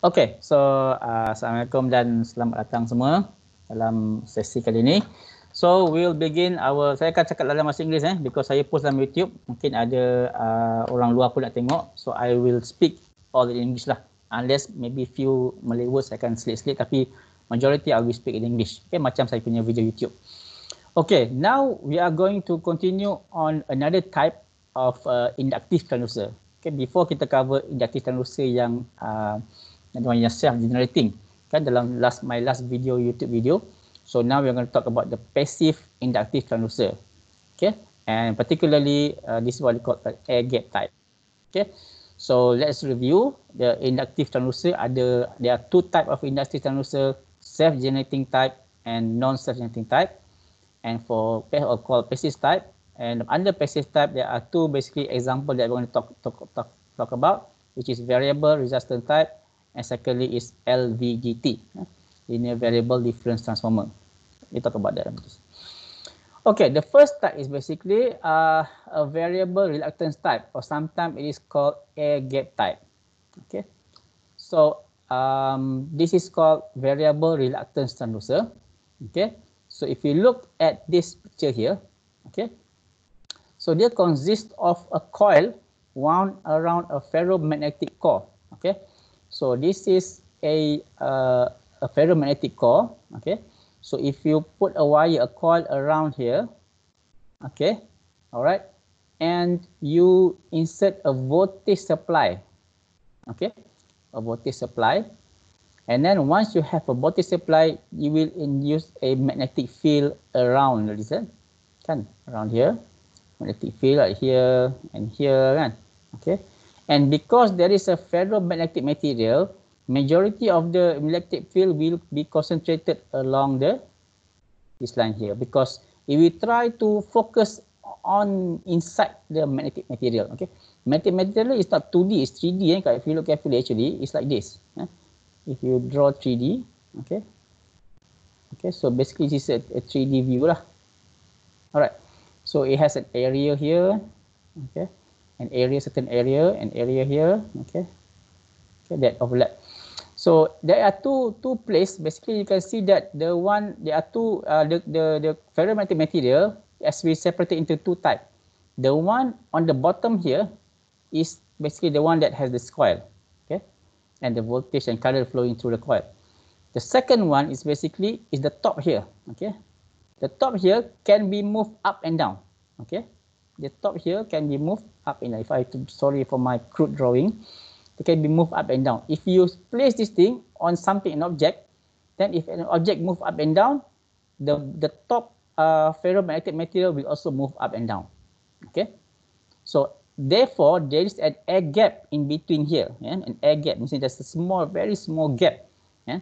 Okay, so uh, Assalamualaikum dan selamat datang semua dalam sesi kali ini. So we'll begin our, saya akan cakap dalam bahasa Inggeris eh, because saya post dalam YouTube, mungkin ada uh, orang luar pun nak tengok. So I will speak all in English lah. Unless maybe few Malay words saya akan selit-selit tapi majority I will speak in English. Okay, macam saya punya video YouTube. Okay, now we are going to continue on another type of uh, inductive transducer. Okay, before kita cover inductive transducer yang uh, and one yourself generating kan dalam last my last video YouTube video so now we're going to talk about the passive inductive transducer okay and particularly uh, this is what we call an air gap type okay so let's review the inductive transducer ada there are two type of inductive transducer self generating type and non self generating type and for or called passive type and under passive type there are two basically example that we're going to talk talk talk, talk about which is variable resistance type and secondly is LVGT, linear variable difference transformer. We talk about that. Okay, the first type is basically uh, a variable reluctance type, or sometimes it is called air gap type. Okay, so um, this is called variable reluctance transducer. Okay, so if you look at this picture here, okay, so they consist of a coil wound around a ferromagnetic core. Okay, So this is a uh, a ferromagnetic core. Okay. So if you put a wire, a coil around here. Okay. All right. And you insert a voltage supply. Okay. A voltage supply. And then once you have a voltage supply, you will induce a magnetic field around. Listen. Eh? can Around here. Magnetic field right here and here. Kan? Okay. And because there is a ferromagnetic material, majority of the magnetic field will be concentrated along the this line here. Because if we try to focus on inside the magnetic material, okay, magnetic material is not 2D, it's 3D. Eh? If you look carefully, actually, it's like this. Eh? If you draw 3D, okay, okay, so basically this is a, a 3D view lah. All right, so it has an area here, okay. an area, certain area, an area here, okay, okay that overlap. So there are two two places. Basically, you can see that the one there are two uh, the the the ferromagnetic material as we separate into two types. The one on the bottom here is basically the one that has the coil, okay, and the voltage and current flowing through the coil. The second one is basically is the top here, okay. The top here can be moved up and down, okay the top here can be moved up and down. If I sorry for my crude drawing, it can be moved up and down. If you place this thing on something, an object, then if an object move up and down, the, the top uh, ferromagnetic material will also move up and down. Okay, so therefore there is an air gap in between here, yeah? an air gap. Means there's a small, very small gap. Yeah?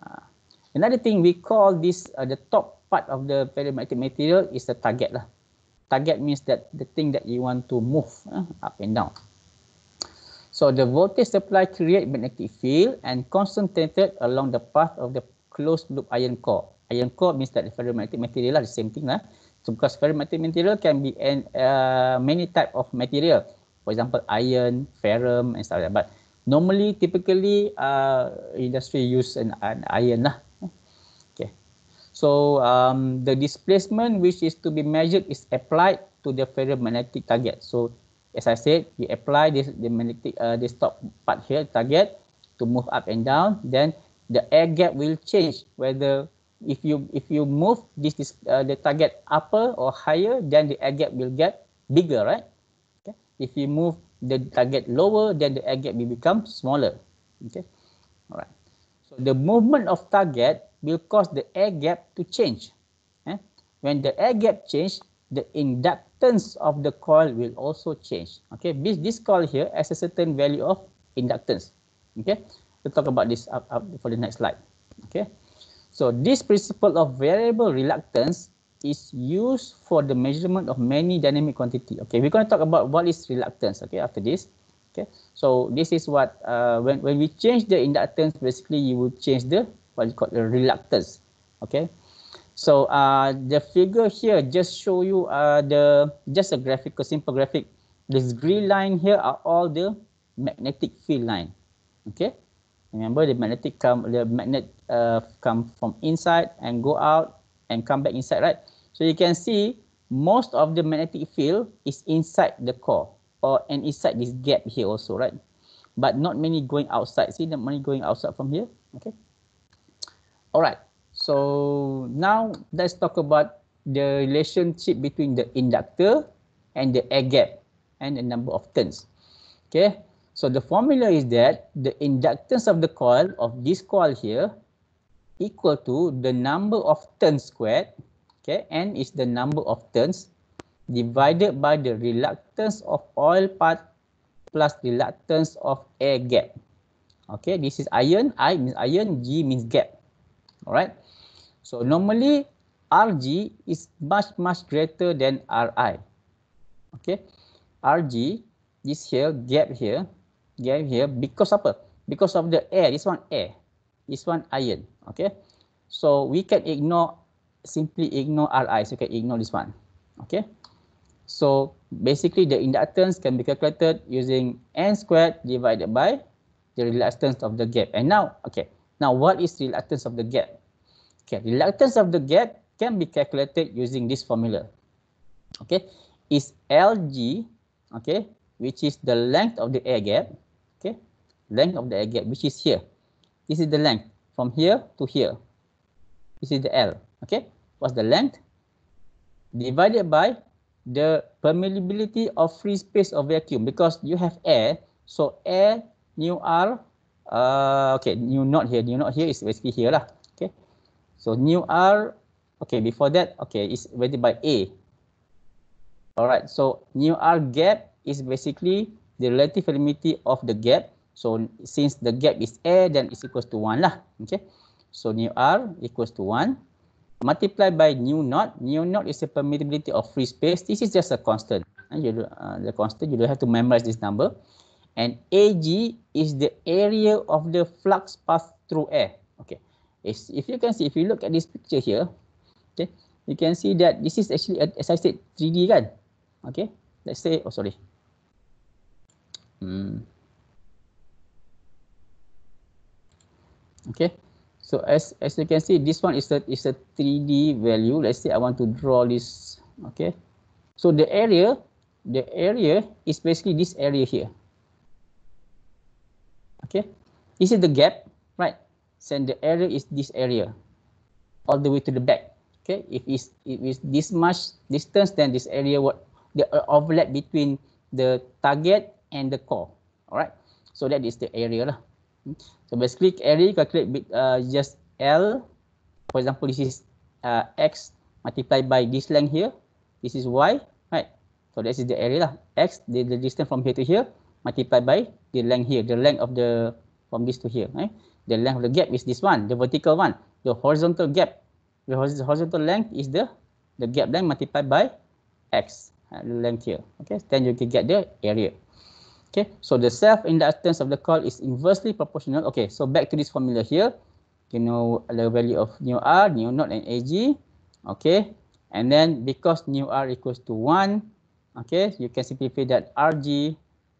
Uh, another thing we call this uh, the top part of the ferromagnetic material is the target lah. target means that the thing that you want to move uh, up and down. So the voltage supply create magnetic field and concentrated along the path of the closed loop iron core. Iron core means that the ferromagnetic material lah, the same thing lah. So because ferromagnetic material can be an, uh, many type of material. For example, iron, ferrum and stuff like that. But normally, typically, uh, industry use an, an iron lah. So um, the displacement which is to be measured is applied to the ferromagnetic target. So as I said, we apply this the magnetic uh, the stop part here target to move up and down. Then the air gap will change whether if you if you move this, this uh, the target upper or higher, then the air gap will get bigger, right? Okay. If you move the target lower, then the air gap will become smaller. Okay, alright. So the movement of target will cause the air gap to change. Eh? When the air gap change, the inductance of the coil will also change. Okay, this, this coil here has a certain value of inductance. Okay, we'll talk about this up, up for the next slide. Okay, so this principle of variable reluctance is used for the measurement of many dynamic quantity. Okay, we're going to talk about what is reluctance. Okay, after this. Okay, so this is what uh, when when we change the inductance, basically you will change the what you call the reluctance. Okay. So uh, the figure here just show you uh, the just a graphic, a simple graphic. This green line here are all the magnetic field line. Okay. Remember the magnetic come the magnet uh, come from inside and go out and come back inside, right? So you can see most of the magnetic field is inside the core or and inside this gap here also, right? But not many going outside. See the money going outside from here. Okay. All right. So now let's talk about the relationship between the inductor and the air gap and the number of turns. Okay. So the formula is that the inductance of the coil of this coil here equal to the number of turns squared. Okay. N is the number of turns divided by the reluctance of oil part plus reluctance of air gap. Okay, this is iron. I means iron, G means gap. Alright. So normally RG is much much greater than RI. Okay. RG this here gap here gap here because apa? Because of the air. This one air. This one iron. Okay. So we can ignore simply ignore RI. So you can ignore this one. Okay. So basically the inductance can be calculated using N squared divided by the reluctance of the gap. And now okay. Now, what is reluctance of the gap? Okay, reluctance of the gap can be calculated using this formula. Okay, is Lg, okay, which is the length of the air gap, okay, length of the air gap, which is here. This is the length from here to here. This is the L, okay. What's the length? Divided by the permeability of free space of vacuum because you have air, so air nu r uh, okay, new node here, new node here is basically here lah, okay. So new R, okay, before that, okay, is weighted by A. All right, so new R gap is basically the relative permittivity of the gap. So since the gap is A, then it's equals to 1 lah, okay. So new R equals to 1 multiplied by new node. New node is the permissibility of free space. This is just a constant. And uh, you, uh, the constant, you don't have to memorize this number and AG is the area of the flux path through air. Okay, if if you can see, if you look at this picture here, okay, you can see that this is actually, uh, as I said, 3D right? Okay, let's say, oh sorry. Hmm. Okay, so as, as you can see, this one is a, is a 3D value. Let's say I want to draw this, okay. So the area, the area is basically this area here. Okay, this is the gap, right? So the area is this area, all the way to the back. Okay, if it's if it's this much distance, then this area what the uh, overlap between the target and the core. All right, so that is the area lah. Hmm? So basically, area calculate with uh, just L. For example, this is uh, x multiplied by this length here. This is y, right? So this is the area lah. X the, the distance from here to here multiplied by the length here, the length of the, from this to here. Right? The length of the gap is this one, the vertical one. The horizontal gap, the horizontal length is the, the gap length multiplied by x, uh, length here. Okay, then you can get the area. Okay, so the self-inductance of the coil is inversely proportional. Okay, so back to this formula here. You know the value of new r, new naught, and Ag. Okay, and then because new r equals to 1, okay, you can simplify that Rg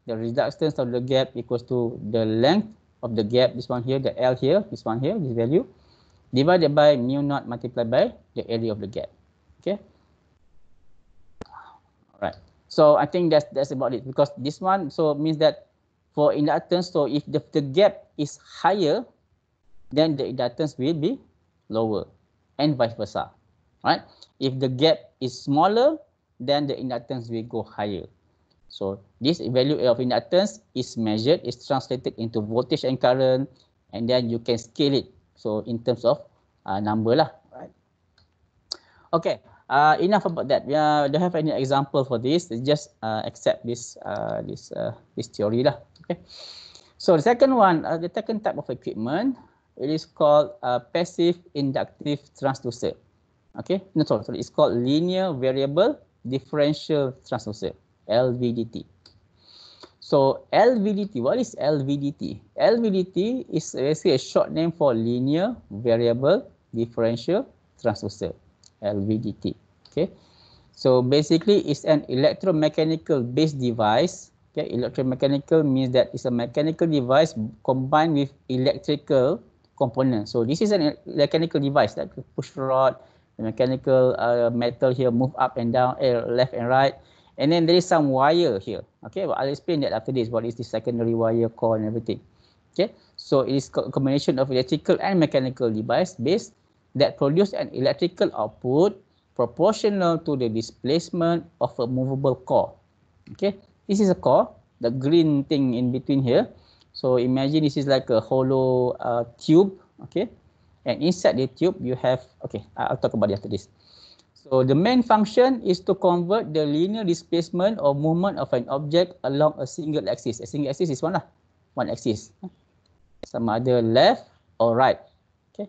the reductance of the gap equals to the length of the gap, this one here, the L here, this one here, this value, divided by mu naught multiplied by the area of the gap. Okay. All right. So I think that's that's about it because this one so means that for inductance, so if the, the gap is higher, then the inductance will be lower and vice versa. Right? If the gap is smaller, then the inductance will go higher. So this value of inductance is measured, is translated into voltage and current, and then you can scale it. So in terms of uh, number lah, right? Okay, uh, enough about that. We uh, don't have any example for this. It's just uh, accept this uh, this uh, this theory lah. Okay. So the second one, uh, the second type of equipment, it is called a uh, passive inductive transducer. Okay, no sorry, sorry, it's called linear variable differential transducer. LVDT. So LVDT, what is LVDT? LVDT is basically a short name for linear variable differential transducer, LVDT. Okay. So basically it's an electromechanical based device. Okay, electromechanical means that it's a mechanical device combined with electrical components. So this is an mechanical device That push rod, mechanical uh, metal here move up and down, uh, left and right. And then there is some wire here. Okay, but I'll explain that after this. What is the secondary wire core and everything? Okay, so it is a combination of electrical and mechanical device base that produce an electrical output proportional to the displacement of a movable core. Okay, this is a core, the green thing in between here. So imagine this is like a hollow uh, tube. Okay, and inside the tube you have, okay, I'll talk about it after this. So the main function is to convert the linear displacement or movement of an object along a single axis. A single axis is one lah, one axis. Some other left or right. Okay.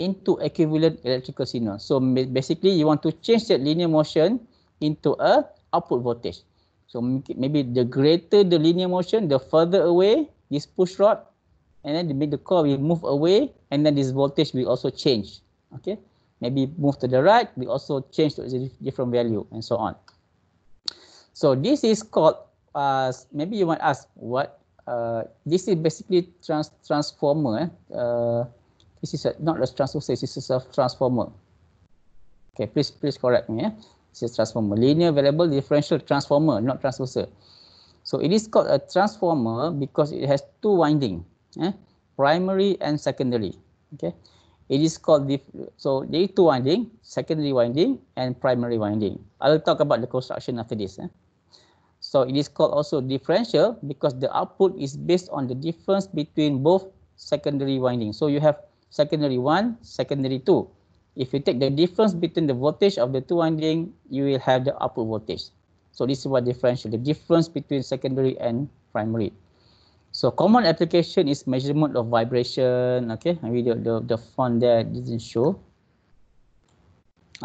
Into equivalent electrical signal. So basically you want to change that linear motion into a output voltage. So maybe the greater the linear motion, the further away this push rod and then the, the core will move away and then this voltage will also change. Okay maybe move to the right, we also change to a different value and so on. So this is called, uh, maybe you want to ask what, uh, this is basically trans transformer. Eh? Uh, this is a, not a transformer, this is a transformer. Okay, please, please correct me. Yeah? This is transformer, linear variable differential transformer, not transformer. So it is called a transformer because it has two winding, eh? primary and secondary. Okay, it is called the so there two winding secondary winding and primary winding i'll talk about the construction after this eh? so it is called also differential because the output is based on the difference between both secondary winding so you have secondary one secondary two if you take the difference between the voltage of the two winding you will have the output voltage so this is what differential the difference between secondary and primary So common application is measurement of vibration. Okay, mean the, the, the font there does not show.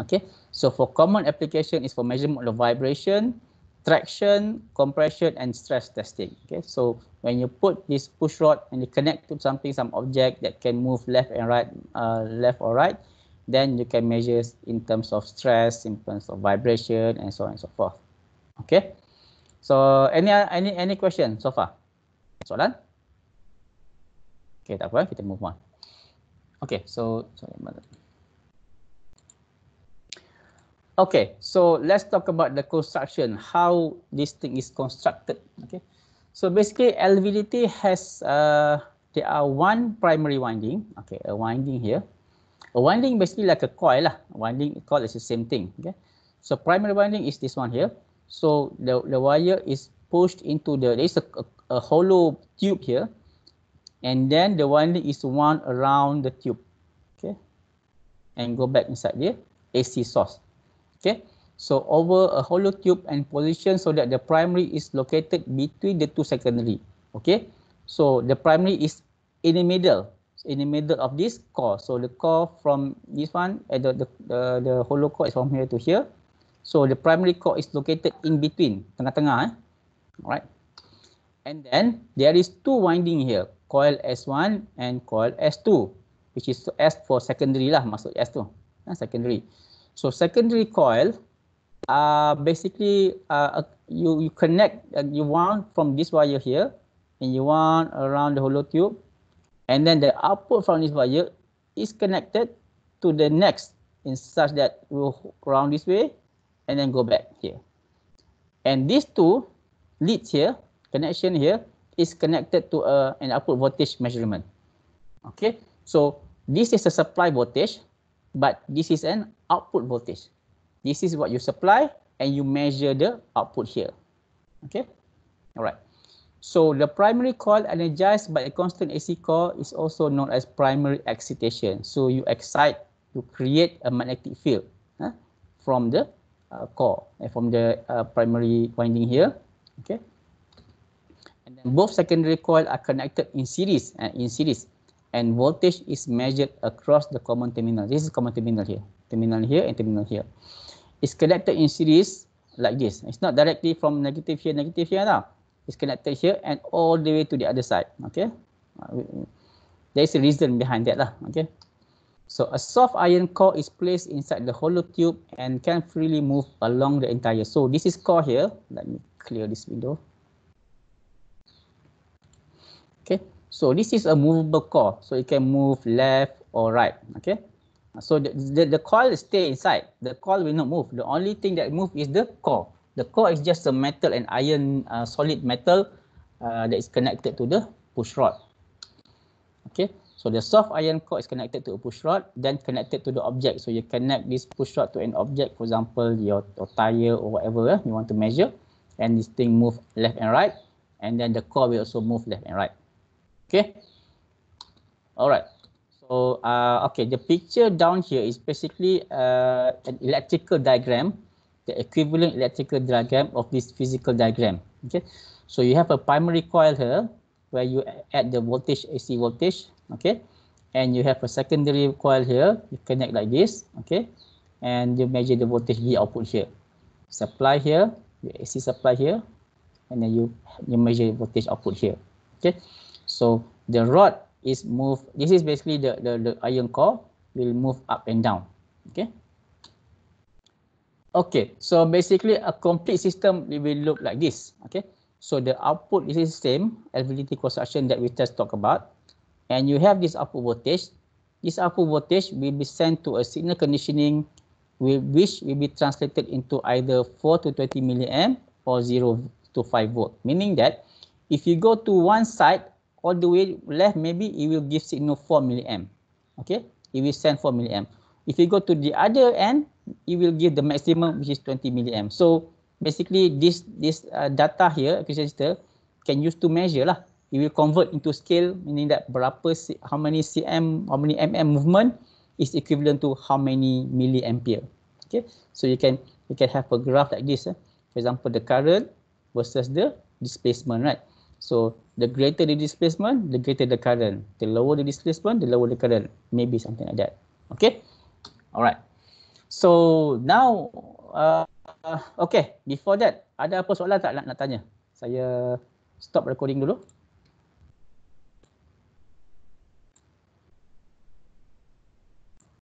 Okay, so for common application is for measurement of vibration, traction, compression, and stress testing. Okay, so when you put this push rod and you connect to something, some object that can move left and right, uh, left or right, then you can measure in terms of stress, in terms of vibration, and so on and so forth. Okay, so any any any question so far? soalan. Okey, tak apa, kita move on. Okey, so sorry. Okey, so let's talk about the construction, how this thing is constructed. Okey. So basically LVDT has uh there are one primary winding, okay, a winding here. A winding basically like a coil lah. Winding coil is the same thing, okay? So primary winding is this one here. So the the wire is pushed into the there is a, a a hollow tube here and then the winding is wound around the tube okay and go back inside there. AC source okay so over a hollow tube and position so that the primary is located between the two secondary okay so the primary is in the middle in the middle of this core so the core from this one eh, the, the, uh, the hollow core is from here to here so the primary core is located in between tengah-tengah eh? alright and then there is two winding here, coil S1 and coil S2, which is S for secondary lah maksud S two, secondary. So secondary coil uh, basically uh, uh, you, you connect, uh, you wound from this wire here and you wound around the hollow tube and then the output from this wire is connected to the next in such that will round this way and then go back here. And these two leads here connection here is connected to a, an output voltage measurement. Okay, so this is a supply voltage, but this is an output voltage. This is what you supply and you measure the output here. Okay, all right. So the primary coil energized by a constant AC coil is also known as primary excitation. So you excite you create a magnetic field huh, from the uh, core eh, and from the uh, primary winding here. Okay both secondary coil are connected in series and uh, in series and voltage is measured across the common terminal this is common terminal here terminal here and terminal here it's connected in series like this it's not directly from negative here negative here now it's connected here and all the way to the other side okay uh, there's a reason behind that lah okay so a soft iron core is placed inside the hollow tube and can freely move along the entire so this is core here let me clear this window Okay, so this is a movable core, so it can move left or right. Okay, so the, the, the coil stay inside. The coil will not move. The only thing that move is the core. The core is just a metal and iron uh, solid metal uh, that is connected to the push rod. Okay, so the soft iron core is connected to a push rod, then connected to the object. So you connect this push rod to an object, for example, your, your tire or whatever eh, you want to measure. And this thing move left and right. And then the core will also move left and right okay all right so uh, okay the picture down here is basically uh, an electrical diagram the equivalent electrical diagram of this physical diagram okay so you have a primary coil here where you add the voltage AC voltage okay and you have a secondary coil here you connect like this okay and you measure the voltage V output here supply here the AC supply here and then you you measure voltage output here okay so the rod is moved, this is basically the, the, the iron core will move up and down, okay? Okay, so basically a complete system will look like this, okay? So the output is the same, LVDT cross-section that we just talked about. And you have this output voltage. This output voltage will be sent to a signal conditioning which will be translated into either 4 to 20 milliamp or 0 to 5 volt. Meaning that if you go to one side all the way left, maybe it will give signal 4 milliamp. Okay, it will send 4 milliamp. If you go to the other end, it will give the maximum, which is 20 milliamp. So basically, this this uh, data here, acquisitor, can use to measure lah. It will convert into scale, meaning that berapa, how many cm, how many mm movement is equivalent to how many milliampere. Okay, so you can you can have a graph like this. Eh. For example, the current versus the displacement, right? So the greater the displacement, the greater the current. The lower the displacement, the lower the current. Maybe something like that. Okay. Alright. So now, uh, okay. Before that, ada apa soalan tak nak, nak tanya? Saya stop recording dulu.